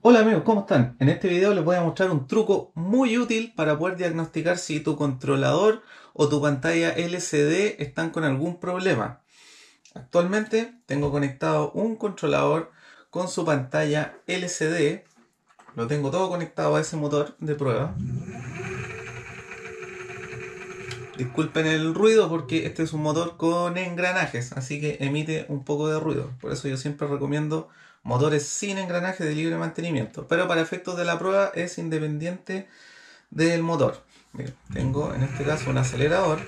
Hola amigos, ¿cómo están? En este video les voy a mostrar un truco muy útil para poder diagnosticar si tu controlador o tu pantalla LCD están con algún problema. Actualmente tengo conectado un controlador con su pantalla LCD. Lo tengo todo conectado a ese motor de prueba. Disculpen el ruido porque este es un motor con engranajes, así que emite un poco de ruido. Por eso yo siempre recomiendo motores sin engranaje de libre mantenimiento. Pero para efectos de la prueba es independiente del motor. tengo en este caso un acelerador.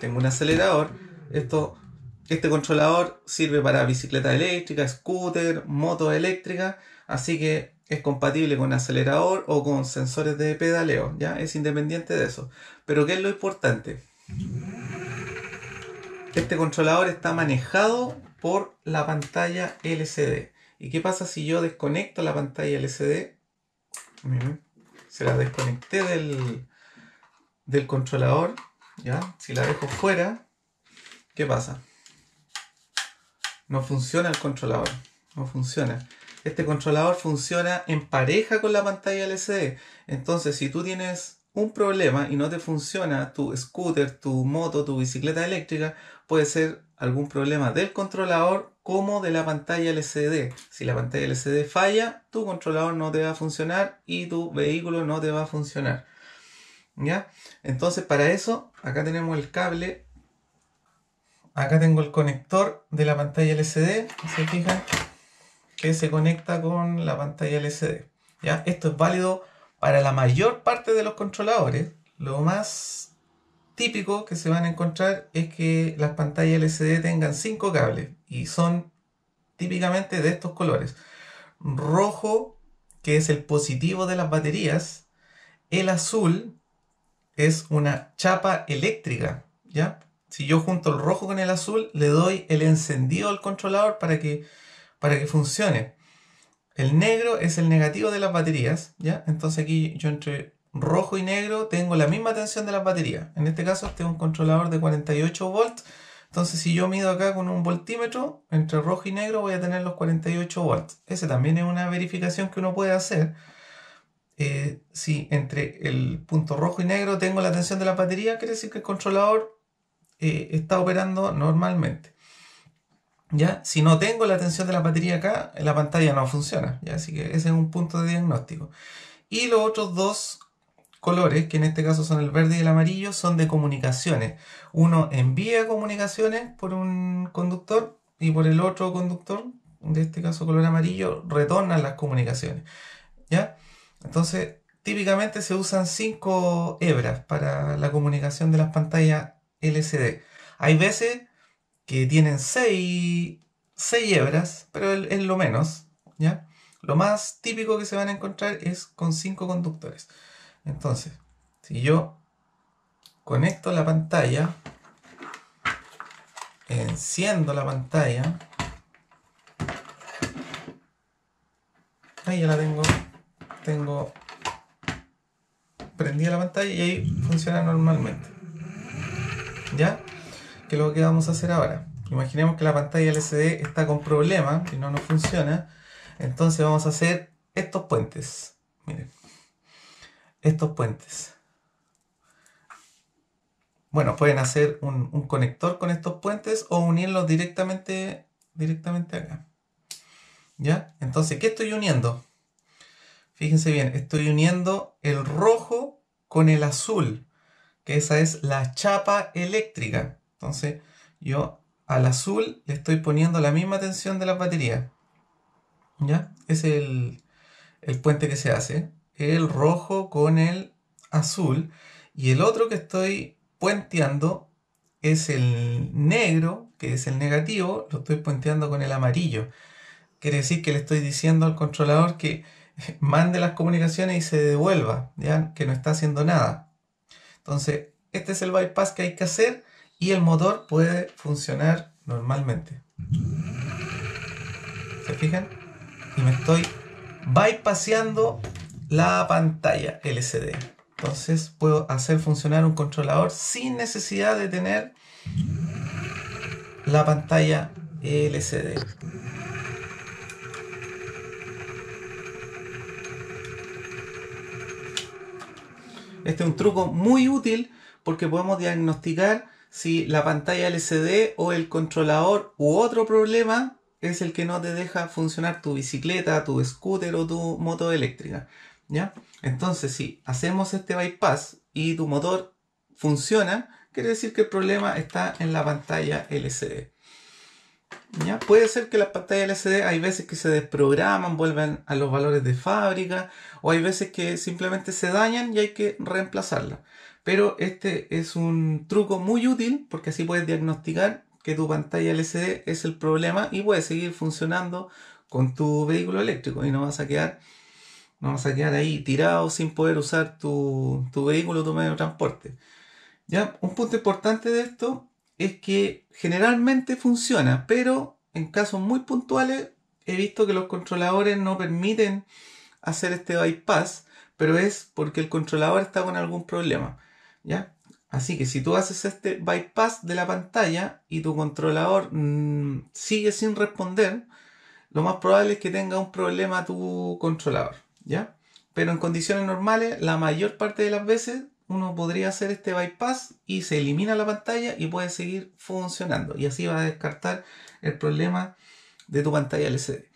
Tengo un acelerador. Esto, este controlador sirve para bicicleta eléctrica, scooter, moto eléctrica. Así que es compatible con acelerador o con sensores de pedaleo, ¿ya? Es independiente de eso. Pero ¿qué es lo importante? Este controlador está manejado por la pantalla LCD. ¿Y qué pasa si yo desconecto la pantalla LCD? se la desconecté del, del controlador, ¿ya? Si la dejo fuera, ¿qué pasa? No funciona el controlador, no funciona este controlador funciona en pareja con la pantalla LCD. Entonces, si tú tienes un problema y no te funciona tu scooter, tu moto, tu bicicleta eléctrica, puede ser algún problema del controlador como de la pantalla LCD. Si la pantalla LCD falla, tu controlador no te va a funcionar y tu vehículo no te va a funcionar. ¿Ya? Entonces, para eso, acá tenemos el cable. Acá tengo el conector de la pantalla LCD, se fijan, que se conecta con la pantalla LCD. ¿ya? Esto es válido para la mayor parte de los controladores. Lo más típico que se van a encontrar es que las pantallas LCD tengan cinco cables y son típicamente de estos colores. Rojo, que es el positivo de las baterías. El azul es una chapa eléctrica, ¿ya? Si yo junto el rojo con el azul, le doy el encendido al controlador para que para que funcione. El negro es el negativo de las baterías, ¿ya? Entonces aquí yo entre rojo y negro tengo la misma tensión de las baterías. En este caso tengo este un controlador de 48 volts. Entonces si yo mido acá con un voltímetro, entre rojo y negro voy a tener los 48 volts. Ese también es una verificación que uno puede hacer. Eh, si entre el punto rojo y negro tengo la tensión de la batería, quiere decir que el controlador eh, está operando normalmente. ¿ya? Si no tengo la tensión de la batería acá, la pantalla no funciona, ¿ya? Así que ese es un punto de diagnóstico. Y los otros dos colores, que en este caso son el verde y el amarillo, son de comunicaciones. Uno envía comunicaciones por un conductor y por el otro conductor, de este caso color amarillo, retorna las comunicaciones, ¿ya? Entonces, típicamente se usan cinco hebras para la comunicación de las pantallas LCD. Hay veces que tienen 6 hebras, pero es lo menos, ¿ya? Lo más típico que se van a encontrar es con 5 conductores. Entonces, si yo conecto la pantalla, enciendo la pantalla, ahí ya la tengo, tengo prendida la pantalla y ahí funciona normalmente. ¿Ya? que es lo que vamos a hacer ahora. Imaginemos que la pantalla LCD está con problemas y no nos funciona. Entonces vamos a hacer estos puentes. Miren. Estos puentes. Bueno, pueden hacer un, conector con estos puentes o unirlos directamente, directamente acá. ¿Ya? Entonces, ¿qué estoy uniendo? Fíjense bien, estoy uniendo el rojo con el azul, que esa es la chapa eléctrica. Entonces yo al azul le estoy poniendo la misma tensión de las baterías. ¿Ya? Es el, el puente que se hace. El rojo con el azul. Y el otro que estoy puenteando es el negro, que es el negativo, lo estoy puenteando con el amarillo. Quiere decir que le estoy diciendo al controlador que mande las comunicaciones y se devuelva, ¿ya? que no está haciendo nada. Entonces, este es el bypass que hay que hacer y el motor puede funcionar normalmente. ¿Se fijan? Y me estoy bypaseando la pantalla LCD. Entonces puedo hacer funcionar un controlador sin necesidad de tener la pantalla LCD. Este es un truco muy útil porque podemos diagnosticar si la pantalla LCD o el controlador u otro problema es el que no te deja funcionar tu bicicleta, tu scooter o tu moto eléctrica. ¿ya? Entonces, si hacemos este bypass y tu motor funciona, quiere decir que el problema está en la pantalla LCD. ¿Ya? Puede ser que las pantallas LCD hay veces que se desprograman, vuelven a los valores de fábrica, o hay veces que simplemente se dañan y hay que reemplazarlas. Pero este es un truco muy útil porque así puedes diagnosticar que tu pantalla LCD es el problema y puedes seguir funcionando con tu vehículo eléctrico y no vas a quedar, no vas a quedar ahí tirado sin poder usar tu, tu vehículo, tu medio de transporte. ¿Ya? Un punto importante de esto es que generalmente funciona, pero en casos muy puntuales he visto que los controladores no permiten hacer este bypass, pero es porque el controlador está con algún problema. ¿Ya? Así que si tú haces este bypass de la pantalla y tu controlador mm, sigue sin responder, lo más probable es que tenga un problema tu controlador, ¿ya? Pero en condiciones normales, la mayor parte de las veces uno podría hacer este bypass y se elimina la pantalla y puede seguir funcionando. Y así va a descartar el problema de tu pantalla LCD.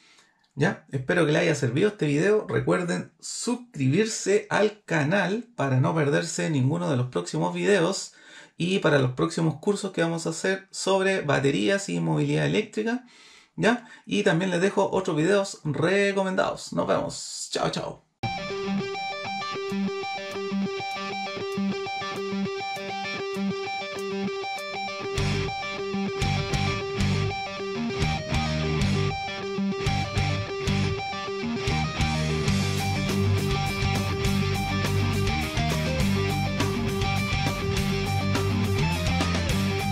¿Ya? Espero que les haya servido este video. Recuerden suscribirse al canal para no perderse ninguno de los próximos videos y para los próximos cursos que vamos a hacer sobre baterías y movilidad eléctrica. ¿Ya? Y también les dejo otros videos recomendados. Nos vemos. Chao, chao.